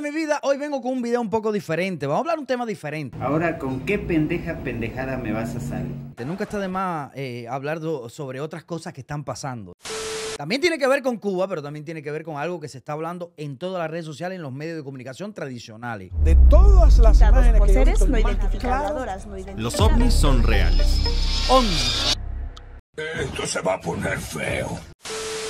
mi vida, hoy vengo con un video un poco diferente. Vamos a hablar un tema diferente. Ahora, ¿con qué pendeja pendejada me vas a salir? Nunca está de más eh, hablar sobre otras cosas que están pasando. También tiene que ver con Cuba, pero también tiene que ver con algo que se está hablando en todas las redes sociales, en los medios de comunicación tradicionales. De todas las imágenes que Los ovnis son reales. Esto se va a poner feo.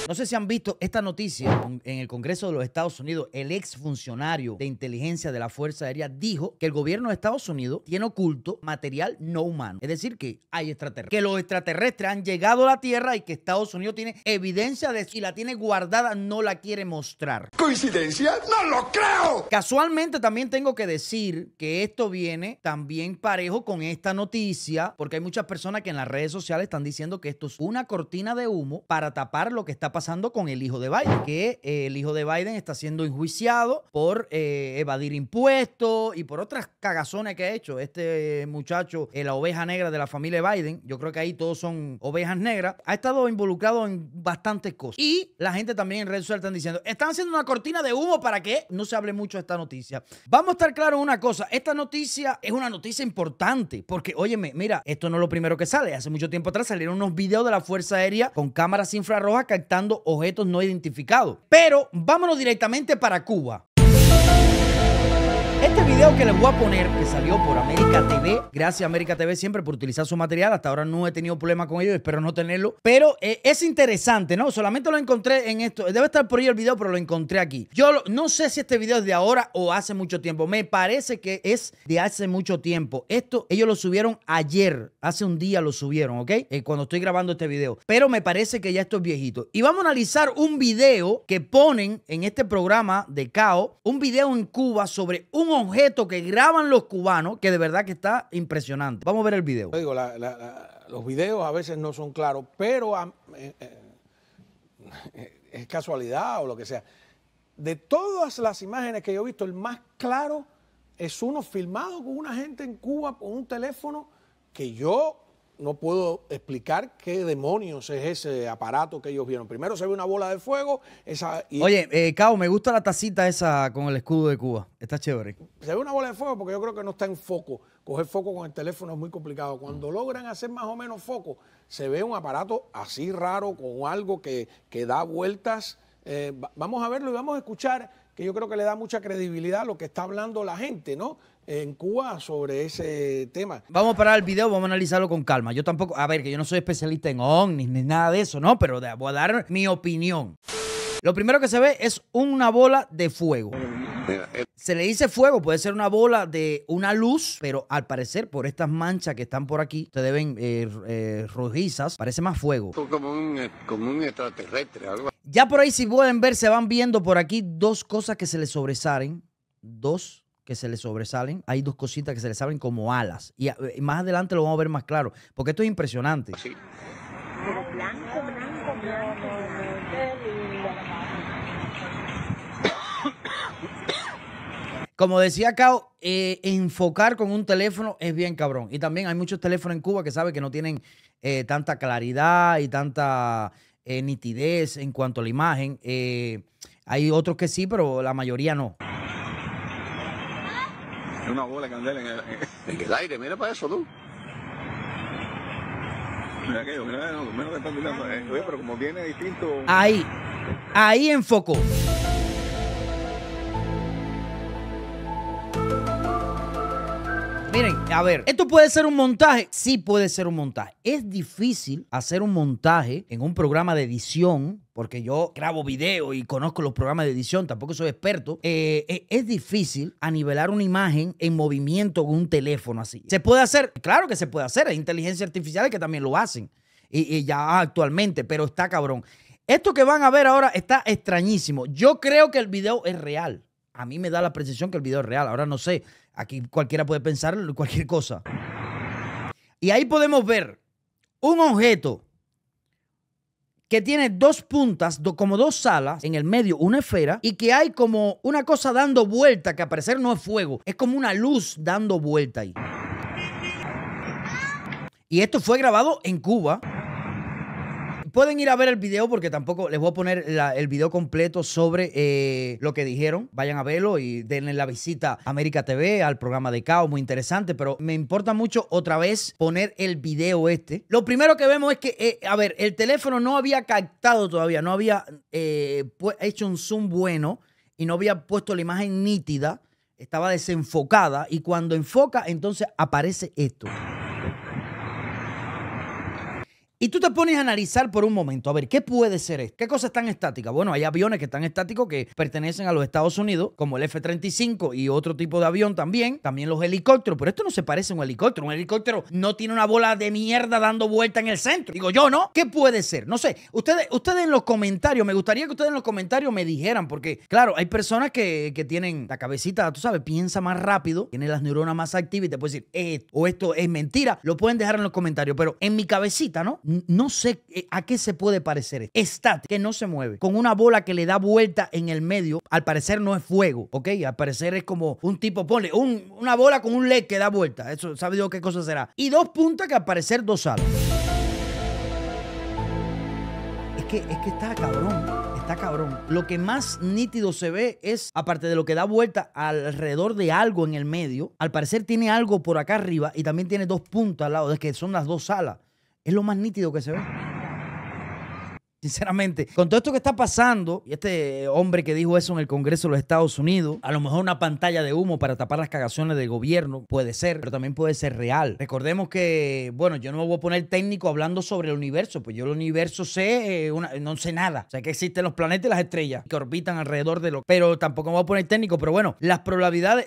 No sé si han visto esta noticia en el Congreso de los Estados Unidos. El ex funcionario de inteligencia de la Fuerza Aérea dijo que el gobierno de Estados Unidos tiene oculto material no humano. Es decir, que hay extraterrestres. Que los extraterrestres han llegado a la Tierra y que Estados Unidos tiene evidencia de eso y la tiene guardada, no la quiere mostrar. ¿Coincidencia? ¡No lo creo! Casualmente también tengo que decir que esto viene también parejo con esta noticia, porque hay muchas personas que en las redes sociales están diciendo que esto es una cortina de humo para tapar lo que está pasando pasando con el hijo de Biden, que eh, el hijo de Biden está siendo enjuiciado por eh, evadir impuestos y por otras cagazones que ha hecho este muchacho, eh, la oveja negra de la familia Biden. Yo creo que ahí todos son ovejas negras. Ha estado involucrado en bastantes cosas. Y la gente también en redes sociales están diciendo, están haciendo una cortina de humo para que no se hable mucho de esta noticia. Vamos a estar claros una cosa, esta noticia es una noticia importante, porque óyeme, mira, esto no es lo primero que sale. Hace mucho tiempo atrás salieron unos videos de la Fuerza Aérea con cámaras infrarrojas captando objetos no identificados. Pero vámonos directamente para Cuba. Este video que les voy a poner, que salió por América TV, gracias América TV siempre por utilizar su material, hasta ahora no he tenido problema con ellos, espero no tenerlo, pero eh, es interesante, ¿no? Solamente lo encontré en esto, debe estar por ahí el video, pero lo encontré aquí. Yo no sé si este video es de ahora o hace mucho tiempo, me parece que es de hace mucho tiempo. Esto ellos lo subieron ayer, hace un día lo subieron, ¿ok? Eh, cuando estoy grabando este video, pero me parece que ya esto es viejito. Y vamos a analizar un video que ponen en este programa de CAO, un video en Cuba sobre un objeto que graban los cubanos que de verdad que está impresionante. Vamos a ver el video. los videos a veces no son claros, pero ah, eh, eh, es casualidad o lo que sea. De todas las imágenes que yo he visto, el más claro es uno filmado con una gente en Cuba con un teléfono que yo no puedo explicar qué demonios es ese aparato que ellos vieron. Primero se ve una bola de fuego. Esa, Oye, eh, Cao, me gusta la tacita esa con el escudo de Cuba. Está chévere. Se ve una bola de fuego porque yo creo que no está en foco. Coger foco con el teléfono es muy complicado. Cuando logran hacer más o menos foco, se ve un aparato así raro, con algo que, que da vueltas. Eh, vamos a verlo y vamos a escuchar que yo creo que le da mucha credibilidad a lo que está hablando la gente, ¿no? En Cuba sobre ese tema. Vamos a parar el video, vamos a analizarlo con calma. Yo tampoco, a ver, que yo no soy especialista en ovnis ni nada de eso, ¿no? Pero voy a dar mi opinión. Lo primero que se ve es una bola de fuego. Eh, se le dice fuego, puede ser una bola de una luz, pero al parecer por estas manchas que están por aquí, ustedes deben eh, eh, rojizas, parece más fuego. Como un, como extraterrestre, algo así. Ya por ahí, si pueden ver, se van viendo por aquí dos cosas que se les sobresalen. Dos que se le sobresalen. Hay dos cositas que se les salen como alas. Eh, y, más adelante lo vamos a ver más claro, porque esto es impresionante. Sí. blanco, blanco, blanco. Como decía Cao, eh, enfocar con un teléfono es bien cabrón. Y también hay muchos teléfonos en Cuba que saben que no tienen eh, tanta claridad y tanta eh, nitidez en cuanto a la imagen. Eh, hay otros que sí, pero la mayoría no. Es una bola de candela en el, en el aire, mira para eso tú. Mira aquello, mira, no, menos que están mirando. Eh, oye, pero como viene distinto. Ahí, ahí enfocó. Miren, a ver, esto puede ser un montaje. Sí puede ser un montaje. Es difícil hacer un montaje en un programa de edición porque yo grabo video y conozco los programas de edición, tampoco soy experto, eh, eh, es difícil a nivelar una imagen en movimiento con un teléfono así. ¿Se puede hacer? Claro que se puede hacer, hay inteligencia artificial que también lo hacen, y, ya actualmente, pero está cabrón. Esto que van a ver ahora está extrañísimo. Yo creo que el video es real. A mí me da la precisión que el video es real. Ahora no sé Aquí cualquiera puede pensar cualquier cosa. Y ahí podemos ver un objeto que tiene dos puntas, como dos alas en el medio una esfera, y que hay como una cosa dando vuelta, que a parecer no es fuego, es como una luz dando vuelta ahí. Y esto fue grabado en Cuba. Pueden ir a ver el video porque tampoco les voy a poner el video completo sobre eh, lo que dijeron. Vayan a verlo y denle la visita a América TV, al programa de Cao, muy interesante. Pero me importa mucho otra vez poner el video este. Lo primero que vemos es que, eh, a ver, el teléfono no había captado todavía, no había eh, hecho un zoom bueno y no había puesto la imagen nítida. Estaba desenfocada y cuando enfoca, entonces aparece esto. Y tú te pones a analizar por un momento, a ver, ¿qué puede ser esto? ¿Qué cosa es tan estática? Bueno, hay aviones que están estáticos que pertenecen a los Estados Unidos, como el F-35 y otro tipo de avión también, también los helicópteros, pero esto no se parece a un helicóptero. Un helicóptero no tiene una bola de mierda dando vuelta en el centro. Digo yo, ¿no? ¿Qué puede ser? No sé. Ustedes, ustedes en los comentarios, me gustaría que ustedes en los comentarios me dijeran, porque claro, hay personas que, tienen la cabecita, tú sabes, piensa más rápido, tiene las neuronas más activas y te puede decir, eh, o esto es mentira. Lo pueden dejar en los comentarios, pero en mi cabecita, ¿no? no sé eh, a qué se puede parecer. Está que no se mueve, con una bola que le da vuelta en el medio. Al parecer no es fuego, ¿ok? Al parecer es como un tipo, pone una bola con un LED que da vuelta. Eso, ¿sabe Dios qué cosa será? Y dos puntas que al parecer dos alas. Es que, es que está cabrón está cabrón. Lo que más nítido se ve es, aparte de lo que da vuelta alrededor de algo en el medio, al parecer tiene algo por acá arriba y también tiene dos puntas al lado, es que son las dos alas. Es lo más nítido que se ve. Sinceramente, con todo esto que está pasando, y este hombre que dijo eso en el Congreso de los Estados Unidos, a lo mejor una pantalla de humo para tapar las cagaciones del gobierno puede ser, pero también puede ser real. Recordemos que, bueno, yo no me voy a poner técnico hablando sobre el universo, pues yo el universo sé, eh, no sé nada. O sea, que existen los planetas y las estrellas que orbitan alrededor de lo. Pero tampoco me voy a poner técnico, pero bueno, las probabilidades.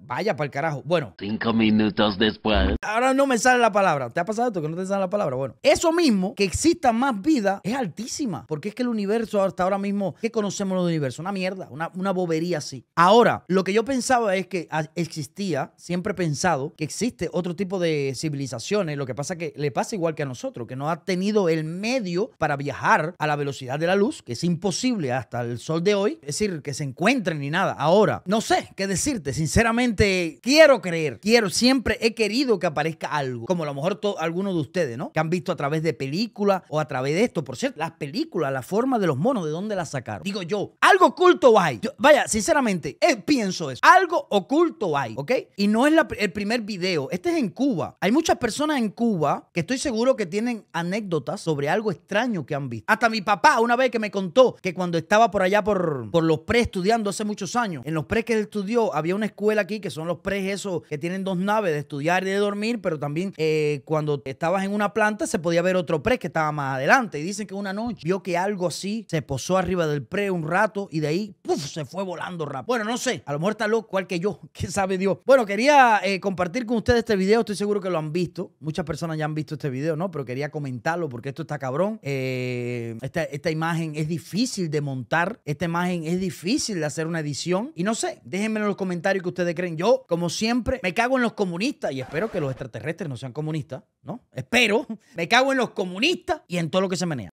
Vaya para el carajo. Bueno. Cinco minutos después. Ahora no me sale la palabra. ¿Te ha pasado esto que no te sale la palabra? Bueno, eso mismo que existe más vida es altísima. Porque es que el universo hasta ahora mismo, que conocemos del universo? Una mierda, una, una bobería así. Ahora, lo que yo pensaba es que existía, siempre he pensado que existe otro tipo de civilizaciones. Lo que pasa que le pasa igual que a nosotros, que no ha tenido el medio para viajar a la velocidad de la luz, que es imposible hasta el sol de hoy. Es decir, que se encuentren ni nada. Ahora, no sé qué decirte. Sinceramente, quiero creer, quiero, siempre he querido que aparezca algo, como a lo mejor algunos de ustedes, ¿no? Que han visto a través de películas, o a través de esto. Por cierto, las películas, la forma de los monos, ¿de dónde las sacaron? Digo yo, algo oculto hay. vaya, sinceramente, eh, pienso eso. Algo oculto hay, ¿ok? Y no es el primer video. Este es en Cuba. Hay muchas personas en Cuba que estoy seguro que tienen anécdotas sobre algo extraño que han visto. Hasta mi papá una vez que me contó que cuando estaba por allá por, los pre estudiando hace muchos años, en los pre que él estudió había una escuela aquí que son los pre esos que tienen dos naves de estudiar y de dormir, pero también eh, cuando estabas en una planta se podía ver otro pre que estaba más adelante. Y dicen que una noche vio que algo así se posó arriba del pre un rato y de ahí, ¡puf! se fue volando rápido. Bueno, no sé, a lo mejor está loco, cual que yo, quién sabe Dios. Bueno, quería eh, compartir con ustedes este video, estoy seguro que lo han visto. Muchas personas ya han visto este video, ¿no? Pero quería comentarlo porque esto está cabrón. Eh, esta, imagen es difícil de montar, esta imagen es difícil de hacer una edición. Y no sé, déjenme en los comentarios que ustedes creen. Yo, como siempre, me cago en los comunistas y espero que los extraterrestres no sean comunistas. ¿no? Espero. Me cago en los comunistas y en todo lo que se menea.